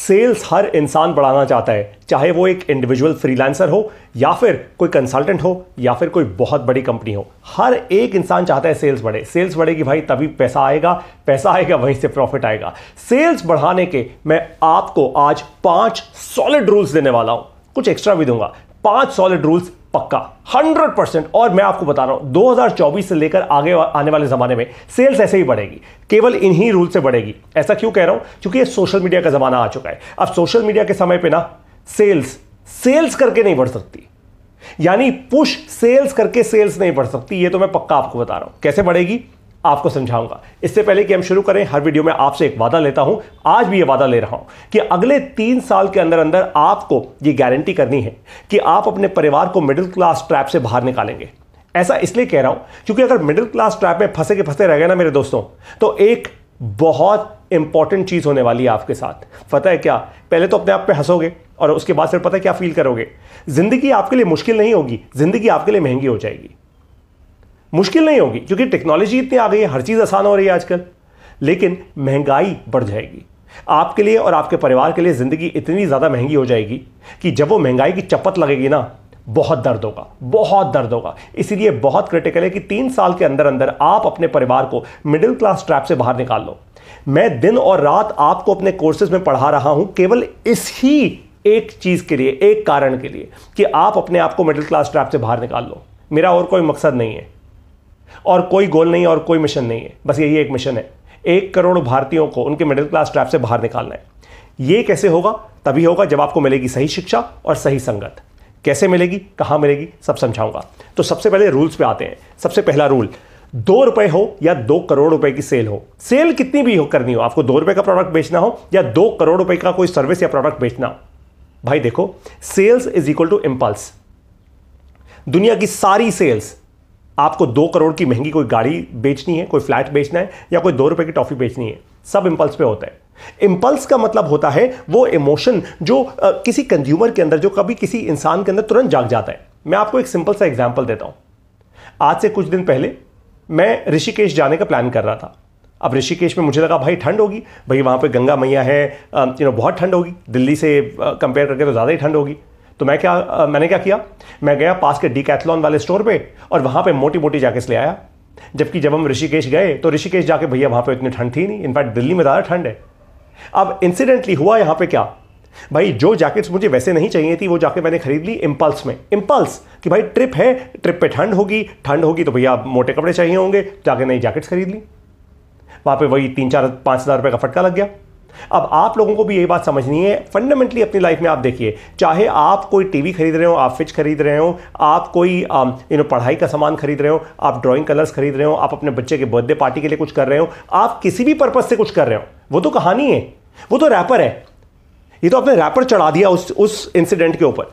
sales हर इंसान बढ़ाना चाहता है चाहे वो एक इंडिविजुअल फ्रीलांसर हो या फिर कोई कंसल्टेंट हो या फिर कोई बहुत बड़ी कंपनी हो हर एक इंसान चाहता है सेल्स बढ़े सेल्स बढ़ेगी भाई तभी पैसा आएगा पैसा आएगा वहीं से प्रॉफिट आएगा सेल्स बढ़ाने के मैं आपको आज पांच सॉलिड रूल्स देने वाला हूं कुछ एक्स्ट्रा भी दूंगा पांच सॉलिड रूल्स पक्का 100 परसेंट और मैं आपको बता रहा हूं 2024 से लेकर आगे आने वाले ज़माने में सेल्स ऐसे ही बढ़ेगी केवल इन्हीं रूल से बढ़ेगी ऐसा क्यों कह रहा हूं क्योंकि ये सोशल मीडिया का ज़माना आ चुका है अब सोशल मीडिया के समय पे ना सेल्स सेल्स करके नहीं बढ़ सकती यानी पुश सेल्स करके सेल्स नहीं बढ़ सकती ये तो मैं पक्का आपको बता रहा हूं कैसे बढ़ेगी आपको समझाऊंगा इससे पहले कि हम शुरू करें हर वीडियो में आपसे एक वादा लेता हूं आज भी यह वादा ले रहा हूं कि अगले तीन साल के अंदर अंदर आपको यह गारंटी करनी है कि आप अपने परिवार को मिडिल क्लास ट्रैप से बाहर निकालेंगे ऐसा इसलिए कह रहा हूं क्योंकि अगर मिडिल क्लास ट्रैप में फंसे के फंसे रह गए ना मेरे दोस्तों तो एक बहुत इंपॉर्टेंट चीज़ होने वाली है आपके साथ पता है क्या पहले तो अपने आप पे हंसोगे और उसके बाद फिर पता है क्या फील करोगे ज़िंदगी आपके लिए मुश्किल नहीं होगी ज़िंदगी आपके लिए महंगी हो जाएगी मुश्किल नहीं होगी क्योंकि टेक्नोलॉजी इतनी आ गई है हर चीज़ आसान हो रही है आजकल लेकिन महंगाई बढ़ जाएगी आपके लिए और आपके परिवार के लिए ज़िंदगी इतनी ज़्यादा महंगी हो जाएगी कि जब वो महंगाई की चपत लगेगी ना बहुत दर्द होगा बहुत दर्द होगा इसीलिए बहुत क्रिटिकल है कि तीन साल के अंदर अंदर आप अपने परिवार को मिडिल क्लास ट्रैप से बाहर निकाल लो मैं दिन और रात आपको अपने कोर्सेज में पढ़ा रहा हूं केवल इस ही एक चीज़ के लिए एक कारण के लिए कि आप अपने आप को मिडिल क्लास ट्रैप से बाहर निकाल लो मेरा और कोई मकसद नहीं है और कोई गोल नहीं है और कोई मिशन नहीं है बस यही एक मिशन है एक करोड़ भारतीयों को उनके मिडिल क्लास ट्रैप से बाहर निकालना है ये कैसे होगा तभी होगा जब आपको मिलेगी सही शिक्षा और सही संगत कैसे मिलेगी कहाँ मिलेगी सब समझाऊंगा तो सबसे पहले रूल्स पे आते हैं सबसे पहला रूल दो रुपए हो या दो करोड़ रुपए की सेल हो सेल कितनी भी हो करनी हो आपको दो रुपए का प्रोडक्ट बेचना हो या दो करोड़ रुपए का कोई सर्विस या प्रोडक्ट बेचना हो भाई देखो sales is equal to impulse दुनिया की सारी सेल्स आपको दो करोड़ की महंगी कोई गाड़ी बेचनी है कोई फ्लैट बेचना है या कोई दो रुपए की टॉफी बेचनी है सब इम्पल्स पे होता है इम्पल्स का मतलब होता है वो इमोशन जो आ, किसी कंज्यूमर के अंदर जो कभी किसी इंसान के अंदर तुरंत जाग जाता है मैं आपको एक सिंपल सा एग्जाम्पल देता हूँ आज से कुछ दिन पहले मैं ऋषिकेश जाने का प्लान कर रहा था अब ऋषिकेश में मुझे लगा भाई ठंड होगी भाई वहां पे गंगा मैया है यू नो बहुत ठंड होगी दिल्ली से कंपेयर करके तो ज़्यादा ही ठंड होगी तो मैं क्या आ, मैंने क्या किया मैं गया पास के डिकैथलॉन वाले स्टोर पे और वहां पे मोटी मोटी जैकेट्स ले आया जबकि जब हम ऋषिकेश गए तो ऋषिकेश जाके भैया वहां पे इतनी ठंड थी नहीं इनफैक्ट दिल्ली में ज़्यादा ठंड है अब इंसिडेंटली हुआ यहां पे क्या भाई जो जैकेट्स मुझे वैसे नहीं चाहिए थी वो जाके मैंने खरीद ली इम्पल्स में इम्पल्स कि भाई ट्रिप है ट्रिप पे ठंड होगी ठंड होगी तो भैया मोटे कपड़े चाहिए होंगे जाके नई जैकेट्स खरीद ली वहां पे वही तीन चार पांच हज़ार रुपये का फटका लग गया अब आप लोगों को भी यही बात समझनी है फंडामेंटली अपनी लाइफ में आप देखिए चाहे आप कोई टीवी खरीद रहे हो आप फ्रिज खरीद रहे हो आप कोई यू um, नो पढ़ाई का सामान खरीद रहे हो आप ड्राइंग कलर्स खरीद रहे हो आप अपने बच्चे के बर्थडे पार्टी के लिए कुछ कर रहे हो आप किसी भी पर्पज से कुछ कर रहे हो वो तो कहानी है वो तो रैपर है ये तो आपने रैपर चढ़ा दिया उस उस इंसिडेंट के ऊपर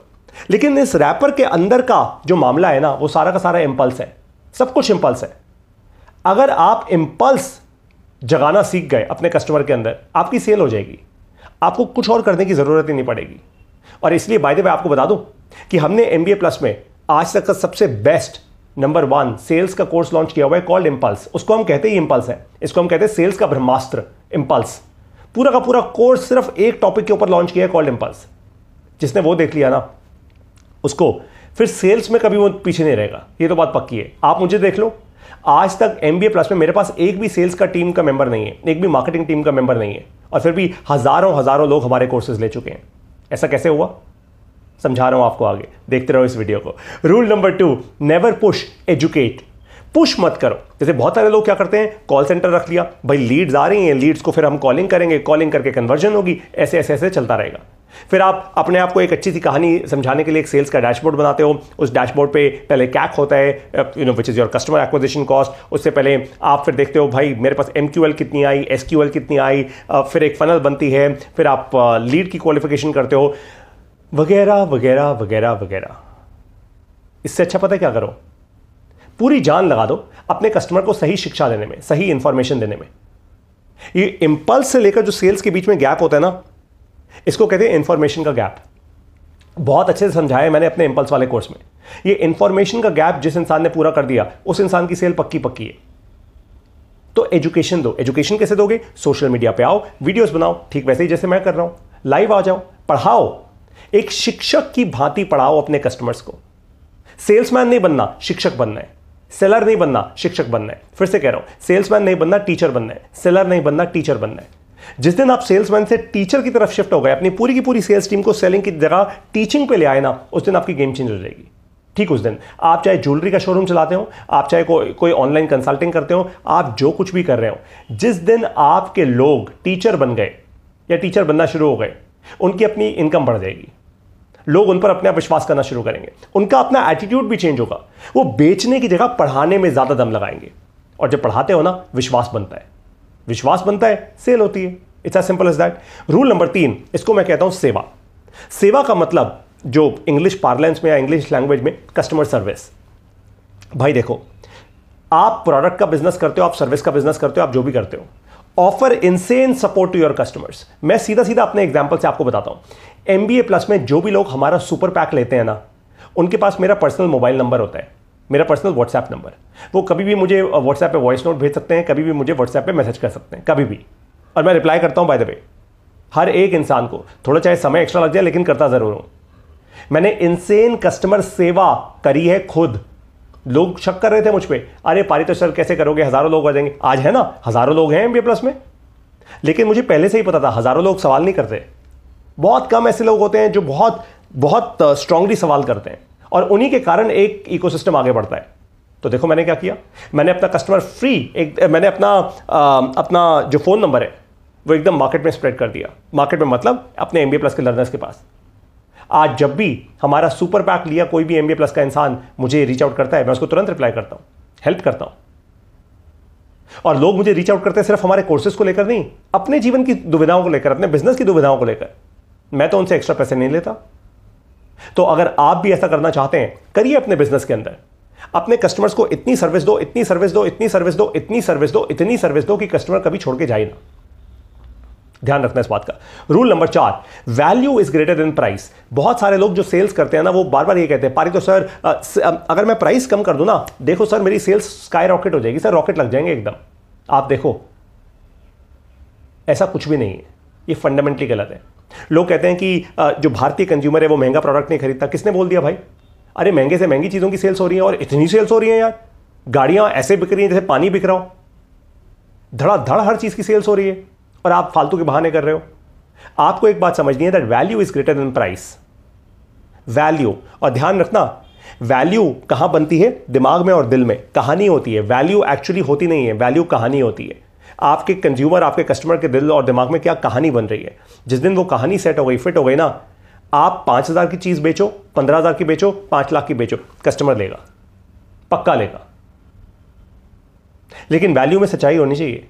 लेकिन इस रैपर के अंदर का जो मामला है ना वो सारा का सारा इम्पल्स है सब कुछ इम्पल्स है अगर आप इम्पल्स जगाना सीख गए अपने कस्टमर के अंदर आपकी सेल हो जाएगी आपको कुछ और करने की ज़रूरत ही नहीं पड़ेगी और इसलिए बाय द वे आपको बता दूं कि हमने एम बी ए प्लस में आज तक का सबसे बेस्ट नंबर वन सेल्स का कोर्स लॉन्च किया हुआ है कॉल्ड इम्पल्स उसको हम कहते ही इम्पल्स है इसको हम कहते हैं सेल्स का ब्रह्मास्त्र इम्पल्स पूरा का पूरा कोर्स सिर्फ एक टॉपिक के ऊपर लॉन्च किया है कॉल्ड इम्पल्स जिसने वो देख लिया ना उसको फिर सेल्स में कभी वो पीछे नहीं रहेगा ये तो बात पक्की है आप मुझे देख लो आज तक एम बी ए प्लस में मेरे पास एक भी सेल्स का टीम का मेंबर नहीं है एक भी मार्केटिंग टीम का मेंबर नहीं है और फिर भी हज़ारों हज़ारों लोग हमारे कोर्सेज ले चुके हैं ऐसा कैसे हुआ समझा रहा हूं आपको आगे देखते रहो इस वीडियो को rule number two never push educate push मत करो जैसे बहुत सारे लोग क्या करते हैं कॉल सेंटर रख लिया भाई लीड्स आ रही हैं लीड्स को फिर हम कॉलिंग करेंगे कॉलिंग करके कन्वर्जन होगी ऐसे ऐसे ऐसे चलता रहेगा फिर आप अपने आप को एक अच्छी सी कहानी समझाने के लिए एक सेल्स का डैशबोर्ड बनाते हो उस डैशबोर्ड पे पहले कैक होता है you know which is your customer acquisition cost उससे पहले आप फिर देखते हो भाई मेरे पास एम कितनी आई एस कितनी आई फिर एक फनल बनती है फिर आप लीड की क्वालिफिकेशन करते हो वगैरह वगैरह वगैरह वगैरह इससे अच्छा पता है क्या करो पूरी जान लगा दो अपने कस्टमर को सही शिक्षा देने में सही इंफॉर्मेशन देने में ये इंपल्स से लेकर जो सेल्स के बीच में गैप होता है ना इसको कहते हैं इन्फॉर्मेशन का गैप बहुत अच्छे से समझाया है मैंने अपने इम्पल्स वाले कोर्स में ये इन्फॉर्मेशन का गैप जिस इंसान ने पूरा कर दिया उस इंसान की सेल पक्की पक्की है तो एजुकेशन दो एजुकेशन कैसे दोगे सोशल मीडिया पे आओ वीडियोस बनाओ ठीक वैसे ही जैसे मैं कर रहा हूं लाइव आ जाओ पढ़ाओ एक शिक्षक की भांति पढ़ाओ अपने कस्टमर्स को सेल्समैन नहीं बनना शिक्षक बनना है सेलर नहीं बनना शिक्षक बनना है फिर से कह रहा हूं सेल्समैन नहीं बनना टीचर बनना है सेलर नहीं बनना टीचर बनना है जिस दिन आप सेल्समैन से टीचर की तरफ शिफ्ट हो गए अपनी पूरी की पूरी सेल्स टीम को सेलिंग की जगह टीचिंग पे ले आए ना उस दिन आपकी गेम चेंज हो जाएगी ठीक उस दिन आप चाहे ज्वेलरी का शोरूम चलाते हो आप चाहे को, कोई ऑनलाइन कंसल्टिंग करते हो आप जो कुछ भी कर रहे हो जिस दिन आपके लोग टीचर बन गए या टीचर बनना शुरू हो गए उनकी अपनी इनकम बढ़ जाएगी लोग उन पर अपने आप विश्वास करना शुरू करेंगे उनका अपना एटीट्यूड भी चेंज होगा वो बेचने की जगह पढ़ाने में ज़्यादा दम लगाएंगे और जब पढ़ाते हो ना विश्वास बनता है विश्वास बनता है सेल होती है it's as simple as that rule number तीन इसको मैं कहता हूं सेवा सेवा का मतलब जो इंग्लिश पार्लेंस में या इंग्लिश लैंग्वेज में कस्टमर सर्विस भाई देखो आप प्रोडक्ट का बिजनेस करते हो आप सर्विस का बिजनेस करते हो आप जो भी करते हो offer insane support to your customers मैं सीधा सीधा अपने एग्जाम्पल से आपको बताता हूं एम प्लस में जो भी लोग हमारा सुपर पैक लेते हैं ना उनके पास मेरा पर्सनल मोबाइल नंबर होता है मेरा पर्सनल व्हाट्सएप नंबर वो कभी भी मुझे व्हाट्सएप पे वॉइस नोट भेज सकते हैं कभी भी मुझे व्हाट्सएप पे मैसेज कर सकते हैं कभी भी और मैं रिप्लाई करता हूँ बाय द वे हर एक इंसान को थोड़ा चाहे समय एक्स्ट्रा लग जाए लेकिन करता ज़रूर हूँ मैंने इनसेन कस्टमर सेवा करी है खुद लोग शक कर रहे थे मुझ पर अरे पारी तो सर कैसे करोगे हज़ारों लोग आ जाएंगे आज है ना हज़ारों लोग हैं एम प्लस में लेकिन मुझे पहले से ही पता था हज़ारों लोग सवाल नहीं करते बहुत कम ऐसे लोग होते हैं जो बहुत बहुत स्ट्रांगली सवाल करते हैं और उन्हीं के कारण एक इकोसिस्टम आगे बढ़ता है तो देखो मैंने क्या किया मैंने अपना कस्टमर फ्री एक मैंने अपना आ, अपना जो फ़ोन नंबर है वो एकदम मार्केट में स्प्रेड कर दिया मार्केट में मतलब अपने एम प्लस के लर्नर्स के पास आज जब भी हमारा सुपर पैक लिया कोई भी एम प्लस का इंसान मुझे रीच आउट करता है मैं उसको तुरंत रिप्लाई करता हूँ हेल्प करता हूँ और लोग मुझे रीच आउट करते हैं सिर्फ हमारे कोर्सेज को लेकर नहीं अपने जीवन की दुविधाओं को लेकर अपने बिजनेस की दुविधाओं को लेकर मैं तो उनसे एक्स्ट्रा पैसे नहीं लेता तो अगर आप भी ऐसा करना चाहते हैं करिए अपने बिजनेस के अंदर अपने कस्टमर्स को इतनी सर्विस दो इतनी सर्विस दो इतनी सर्विस दो इतनी सर्विस दो इतनी सर्विस दो कि कस्टमर कभी छोड़ के जाए ना ध्यान रखना इस बात का रूल नंबर चार value is greater than price बहुत सारे लोग जो सेल्स करते हैं ना वो बार बार ये कहते हैं पारी तो सर अगर मैं प्राइस कम कर दूं ना देखो सर मेरी सेल्स स्काई रॉकेट हो जाएगी सर रॉकेट लग जाएंगे एकदम आप देखो ऐसा कुछ भी नहीं है ये फंडामेंटली गलत है लोग कहते हैं कि जो भारतीय कंज्यूमर है वो महंगा प्रोडक्ट नहीं खरीदता किसने बोल दिया भाई अरे महंगे से महंगी चीज़ों की सेल्स हो रही है और इतनी सेल्स हो रही है यार गाड़ियां ऐसे बिक रही हैं जैसे पानी बिक रहा हो धड़ाधड़ हर चीज़ की सेल्स हो रही है और आप फालतू के बहाने कर रहे हो आपको एक बात समझनी है that value is greater than price value और ध्यान रखना वैल्यू कहां बनती है दिमाग में और दिल में कहानी होती है वैल्यू एक्चुअली होती नहीं है वैल्यू कहानी होती है आपके कंज्यूमर आपके कस्टमर के दिल और दिमाग में क्या कहानी बन रही है जिस दिन वो कहानी सेट हो गई फिट हो गई ना आप पांच हज़ार की चीज़ बेचो पंद्रह हज़ार की बेचो पांच लाख की बेचो कस्टमर लेगा पक्का लेगा लेकिन वैल्यू में सच्चाई होनी चाहिए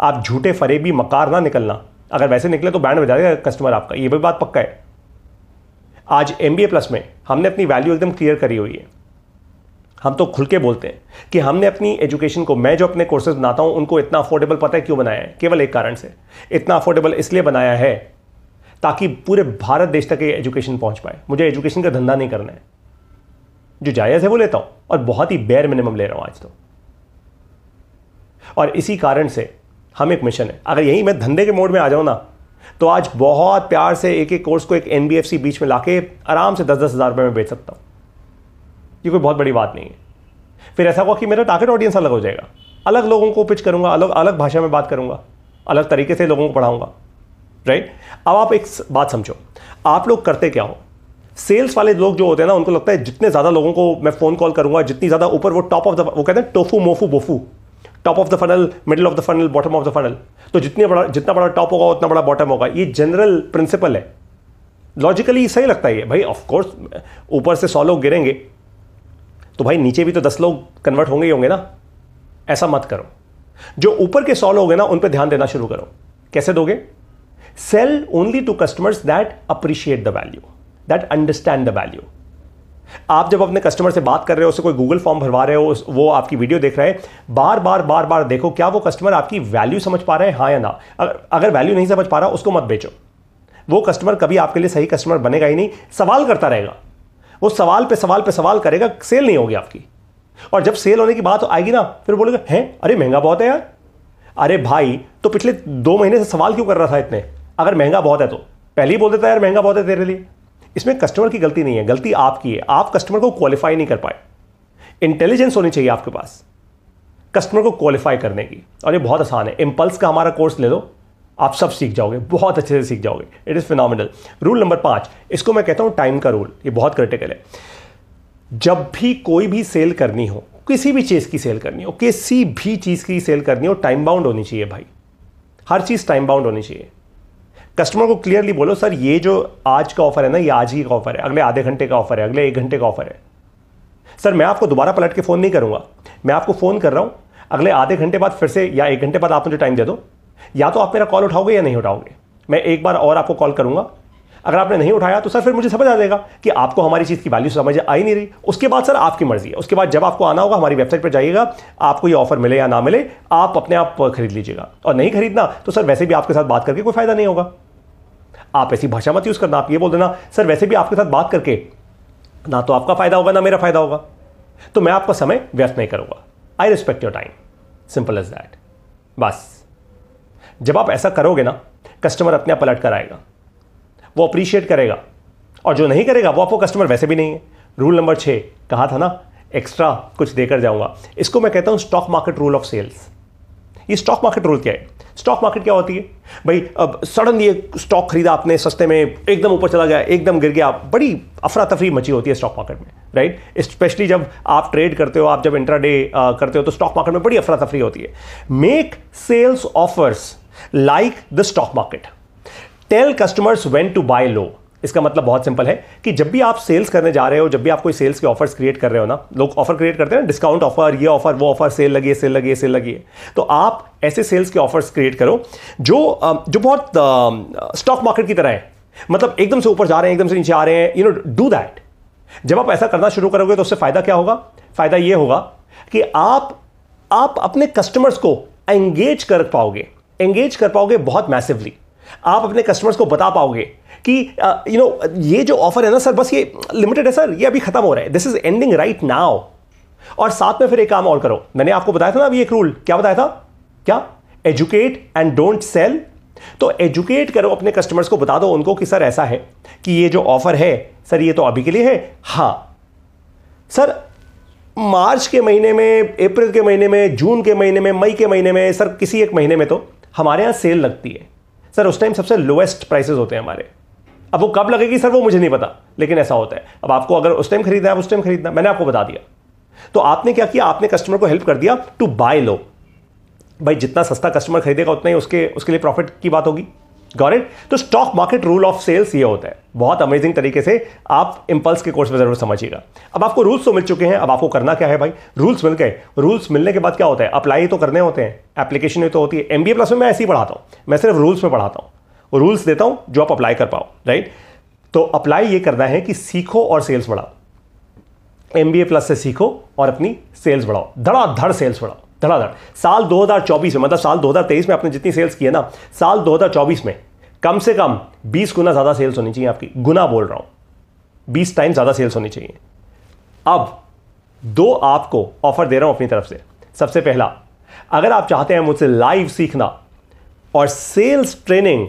आप झूठे फरेबी मकार ना निकलना अगर वैसे निकले तो बैंड बजा देगा कस्टमर आपका ये भी बात पक्का है आज एम बी ए प्लस में हमने अपनी वैल्यू एकदम क्लियर करी हुई है हम तो खुल के बोलते हैं कि हमने अपनी एजुकेशन को मैं जो अपने कोर्सेज बनाता हूँ उनको इतना अफोर्डेबल पता है क्यों बनाया है केवल एक कारण से इतना अफोर्डेबल इसलिए बनाया है ताकि पूरे भारत देश तक ये एजुकेशन पहुँच पाए मुझे एजुकेशन का धंधा नहीं करना है जो जायज़ है वो लेता हूँ और बहुत ही बेयर मिनिमम ले रहा हूँ आज तो और इसी कारण से हम एक मिशन है अगर यही मैं धंधे के मोड में आ जाऊँ ना तो आज बहुत प्यार से एक एक कोर्स को एक एन बीच में लाके आराम से दस दस हज़ार रुपये में बेच सकता हूँ ये कोई बहुत बड़ी बात नहीं है फिर ऐसा हुआ कि मेरा टारगेट ऑडियंस अलग हो जाएगा अलग लोगों को पिच करूंगा अलग अलग भाषा में बात करूंगा अलग तरीके से लोगों को पढ़ाऊंगा राइट अब आप एक बात समझो आप लोग करते क्या हो सेल्स वाले लोग जो होते हैं ना उनको लगता है जितने ज़्यादा लोगों को मैं फ़ोन कॉल करूंगा जितनी ज़्यादा ऊपर वो टॉप ऑफ द वो कहते हैं TOFU MOFU BOFU top of the funnel middle of the funnel bottom of the funnel तो जितने बड़ा जितना बड़ा टॉप होगा उतना बड़ा बॉटम होगा ये जनरल प्रिंसिपल है लॉजिकली सही लगता है ये भाई ऑफकोर्स ऊपर से सौ लोग गिरेंगे तो भाई नीचे भी तो दस लोग कन्वर्ट होंगे ही होंगे ना ऐसा मत करो जो ऊपर के सौ लोग हैं ना उन पर ध्यान देना शुरू करो कैसे दोगे sale only to customers that appreciate the value that understand the value आप जब अपने कस्टमर से बात कर रहे हो उसे कोई गूगल फॉर्म भरवा रहे हो वो आपकी वीडियो देख रहे हैं बार बार बार बार देखो क्या वो कस्टमर आपकी वैल्यू समझ पा रहे हैं हाँ या ना अगर वैल्यू नहीं समझ पा रहा उसको मत बेचो वो कस्टमर कभी आपके लिए सही कस्टमर बनेगा ही नहीं सवाल करता रहेगा वो सवाल पे सवाल पे सवाल करेगा सेल नहीं होगी आपकी और जब सेल होने की बात आएगी ना फिर बोलेगा हैं अरे महंगा बहुत है यार अरे भाई तो पिछले दो महीने से सवाल क्यों कर रहा था इतने अगर महंगा बहुत है तो पहले ही बोल देता यार महंगा बहुत है तेरे लिए इसमें कस्टमर की गलती नहीं है गलती आपकी है आप कस्टमर को क्वालिफाई नहीं कर पाए इंटेलिजेंस होनी चाहिए आपके पास कस्टमर को क्वालिफाई करने की और ये बहुत आसान है इम्पल्स का हमारा कोर्स ले लो आप सब सीख जाओगे बहुत अच्छे से सीख जाओगे it is final rule number पांच इसको मैं कहता हूं टाइम का रूल ये बहुत क्रिटिकल है जब भी कोई भी सेल करनी हो किसी भी चीज़ की सेल करनी हो किसी भी चीज़ की सेल करनी हो टाइम बाउंड होनी चाहिए भाई हर चीज़ टाइम बाउंड होनी चाहिए कस्टमर को क्लियरली बोलो सर ये जो आज का ऑफर है ना ये आज ही का ऑफर है अगले आधे घंटे का ऑफर है अगले एक घंटे का ऑफर है सर मैं आपको दोबारा पलट के फ़ोन नहीं करूँगा मैं आपको फ़ोन कर रहा हूँ अगले आधे घंटे बाद फिर से या एक घंटे बाद आप मुझे टाइम दे दो या तो आप मेरा कॉल उठाओगे या नहीं उठाओगे मैं एक बार और आपको कॉल करूंगा अगर आपने नहीं उठाया तो सर फिर मुझे समझ आ जाएगा कि आपको हमारी चीज़ की वैल्यू समझ आ ही नहीं रही उसके बाद सर आपकी मर्ज़ी है उसके बाद जब आपको आना होगा हमारी वेबसाइट पर जाइएगा आपको ये ऑफर मिले या ना मिले आप अपने आप खरीद लीजिएगा और नहीं खरीदना तो सर वैसे भी आपके साथ बात करके कोई फ़ायदा नहीं होगा आप ऐसी भाषा मत यूज़ करना आप ये बोल देना सर वैसे भी आपके साथ बात करके ना तो आपका फ़ायदा होगा ना मेरा फ़ायदा होगा तो मैं आपका समय व्यर्थ नहीं करूँगा I respect your time simple as that बस जब आप ऐसा करोगे ना कस्टमर अपने आप पलट कर आएगा वो अप्रिशिएट करेगा और जो नहीं करेगा वो आपको कस्टमर वैसे भी नहीं है रूल नंबर छः कहा था ना एक्स्ट्रा कुछ देकर जाऊंगा इसको मैं कहता हूँ stock market rule of sales ये स्टॉक मार्केट रूल क्या है स्टॉक मार्केट क्या होती है भाई अब सडनली एक स्टॉक खरीदा आपने सस्ते में एकदम ऊपर चला गया एकदम गिर गया बड़ी अफरा तफरी मची होती है स्टॉक मार्केट में राइट स्पेशली जब आप ट्रेड करते हो आप जब इंट्राडे करते हो तो स्टॉक मार्केट में बड़ी अफरा तफरी होती है make sales offers like the stock market tell customers when to buy low इसका मतलब बहुत सिंपल है कि जब भी आप सेल्स करने जा रहे हो जब भी आप कोई सेल्स के ऑफर्स क्रिएट कर रहे हो ना लोग ऑफर क्रिएट करते हैं ना डिस्काउंट ऑफर ये ऑफर वो ऑफर सेल लगी सेल लगी सेल लगी तो आप ऐसे सेल्स के ऑफर्स क्रिएट करो जो जो बहुत स्टॉक मार्केट की तरह है मतलब एकदम से ऊपर जा रहे हैं एकदम से नीचे आ रहे हैं यू नो डू दैट जब आप ऐसा करना शुरू करोगे तो उससे फायदा क्या होगा फायदा यह होगा कि आप आप अपने कस्टमर्स को एंगेज कर पाओगे एंगेज कर पाओगे बहुत मैसिवली आप अपने कस्टमर्स को बता पाओगे कि यू uh, नो ये जो ऑफर है ना सर बस ये लिमिटेड है सर ये अभी खत्म हो रहा है this is ending right now और साथ में फिर एक काम और करो मैंने आपको बताया था ना अभी एक रूल क्या बताया था क्या एजुकेट एंड डोंट सेल तो एजुकेट करो अपने कस्टमर्स को बता दो उनको कि सर ऐसा है कि ये जो ऑफर है सर ये तो अभी के लिए है हाँ सर मार्च के महीने में अप्रैल के महीने में जून के महीने में मई के महीने में सर किसी एक महीने में तो हमारे यहाँ सेल लगती है सर उस टाइम सबसे लोएस्ट प्राइसेस होते हैं हमारे अब वो कब लगेगी सर वो मुझे नहीं पता लेकिन ऐसा होता है अब आपको अगर उस टाइम खरीदना है उस टाइम खरीदना मैंने आपको बता दिया तो आपने क्या किया आपने कस्टमर को हेल्प कर दिया टू बाय लो भाई जितना सस्ता कस्टमर खरीदेगा उतना ही उसके उसके लिए प्रॉफिट की बात होगी गौर तो stock market rule of sales ये होता है बहुत अमेजिंग तरीके से आप इंपल्स के कोर्स में जरूर समझिएगा अब आपको रूल्स तो मिल चुके हैं अब आपको करना क्या है भाई रूल्स मिल गए रूल्स मिलने के बाद क्या होता है अप्लाई तो करने होते हैं एप्लीकेशन तो होती है एम प्लस में मैं ऐसे ही पढ़ाता हूँ मैं सिर्फ रूल्स में पढ़ाता हूँ रूल्स देता हूँ जो आप अप्लाई कर पाओ राइट तो अप्लाई ये करना है कि सीखो और सेल्स बढ़ाओ एम प्लस से सीखो और अपनी सेल्स बढ़ाओ धड़ाधड़ सेल्स बढ़ाओ धड़ाधड़ साल 2024 में मतलब साल 2023 में आपने जितनी सेल्स की है ना साल 2024 में कम से कम 20 गुना ज़्यादा सेल्स होनी चाहिए आपकी गुना बोल रहा हूं 20 टाइम ज़्यादा सेल्स होनी चाहिए अब दो आपको ऑफर दे रहा हूं अपनी तरफ से सबसे पहला अगर आप चाहते हैं मुझसे लाइव सीखना और सेल्स ट्रेनिंग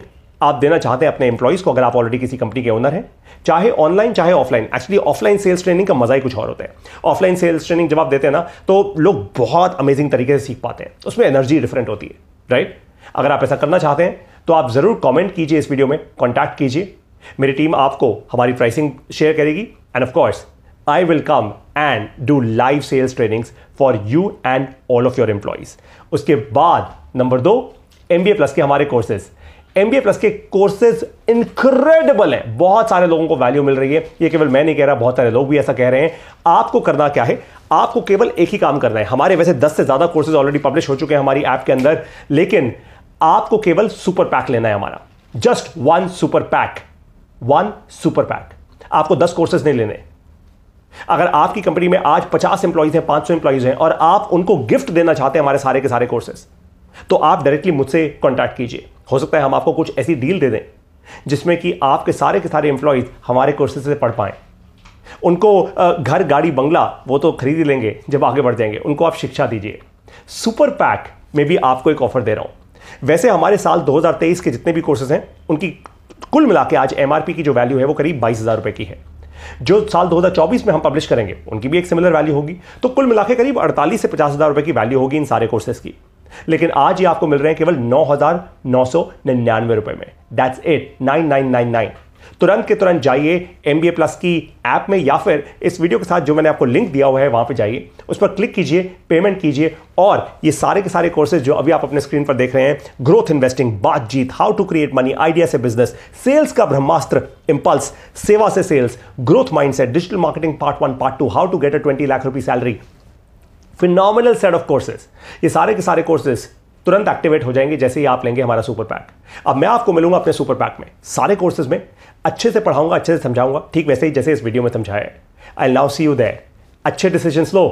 आप देना चाहते हैं अपने एम्प्लॉयज़ को अगर आप ऑलरेडी किसी कंपनी के ओनर हैं चाहे ऑनलाइन चाहे offline actually offline sales training का मजा ही कुछ और होता है ऑफलाइन सेल्स ट्रेनिंग जब आप देते हैं ना तो लोग बहुत अमेजिंग तरीके से सीख पाते हैं उसमें एनर्जी डिफरेंट होती है राइट अगर आप ऐसा करना चाहते हैं तो आप ज़रूर कमेंट कीजिए इस वीडियो में कॉन्टैक्ट कीजिए मेरी टीम आपको हमारी प्राइसिंग शेयर करेगी and of course I will come and do live sales trainings for you and all of your employees उसके बाद नंबर दो एम बी ए प्लस के हमारे कोर्सेज एमबीए प्लस के कोर्सेज इनक्रेडिबल हैं बहुत सारे लोगों को वैल्यू मिल रही है ये केवल मैं नहीं कह रहा बहुत सारे लोग भी ऐसा कह रहे हैं आपको करना क्या है आपको केवल एक ही काम करना है हमारे वैसे 10 से ज़्यादा कोर्सेज ऑलरेडी पब्लिश हो चुके हैं हमारी ऐप के अंदर लेकिन आपको केवल सुपर पैक लेना है हमारा just one super pack one super pack आपको दस कोर्सेज नहीं लेने अगर आपकी कंपनी में आज पचास एम्प्लॉइज हैं पांच सौ एम्प्लॉयज हैं और आप उनको गिफ्ट देना चाहते हैं हमारे सारे के सारे कोर्सेज तो आप डायरेक्टली मुझसे कॉन्टैक्ट कीजिए हो सकता है हम आपको कुछ ऐसी डील दे दें जिसमें कि आपके सारे के सारे एम्प्लॉयज़ हमारे कोर्सेज से पढ़ पाएं उनको घर गाड़ी बंगला वो तो खरीद ही लेंगे जब आगे बढ़ जाएंगे उनको आप शिक्षा दीजिए सुपर पैक में भी आपको एक ऑफर दे रहा हूं वैसे हमारे साल 2023 के जितने भी कोर्सेज हैं उनकी कुल मिला के आज एम की जो वैल्यू है वो करीब बाईस हज़ार रुपए की है जो साल 2024 में हम पब्लिश करेंगे उनकी भी एक सिमिलर वैल्यू होगी तो कुल मिला के करीब अड़तालीस से पचास हज़ार रुपए की वैल्यू होगी इन सारे कोर्सेज की लेकिन आज ये आपको मिल रहे हैं केवल नौ हजार नौ सौ निन्यानवे रुपए में that's it nine nine nine nine तुरंत के तुरंत जाइए एम बी ए प्लस की ऐप में या फिर इस वीडियो के साथ जो मैंने आपको लिंक दिया हुआ है वहां पर जाइए उस पर क्लिक कीजिए पेमेंट कीजिए और ये सारे के सारे कोर्सेज जो अभी आप अपने स्क्रीन पर देख रहे हैं ग्रोथ इन्वेस्टिंग बातचीत how to create money idea से बिजनेस सेल्स का ब्रह्मास्त्र इंपल्स सेवा से sales growth mindset digital marketing part one part two how to get a twenty lakh rupee salary phenomenal set of courses ये सारे के सारे कोर्सेज तुरंत एक्टिवेट हो जाएंगे जैसे ही आप लेंगे हमारा सुपर पैक अब मैं आपको मिलूंगा अपने सुपर पैक में सारे कोर्सेज में अच्छे से पढ़ाऊंगा अच्छे से समझाऊंगा ठीक वैसे ही जैसे इस वीडियो में समझाया है I love see you there अच्छे डिसीजन लो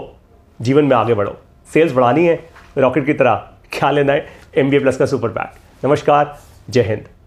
जीवन में आगे बढ़ो सेल्स बढ़ानी है रॉकेट की तरह ख्याल लेना है एम प्लस का सुपर पैक नमस्कार जय हिंद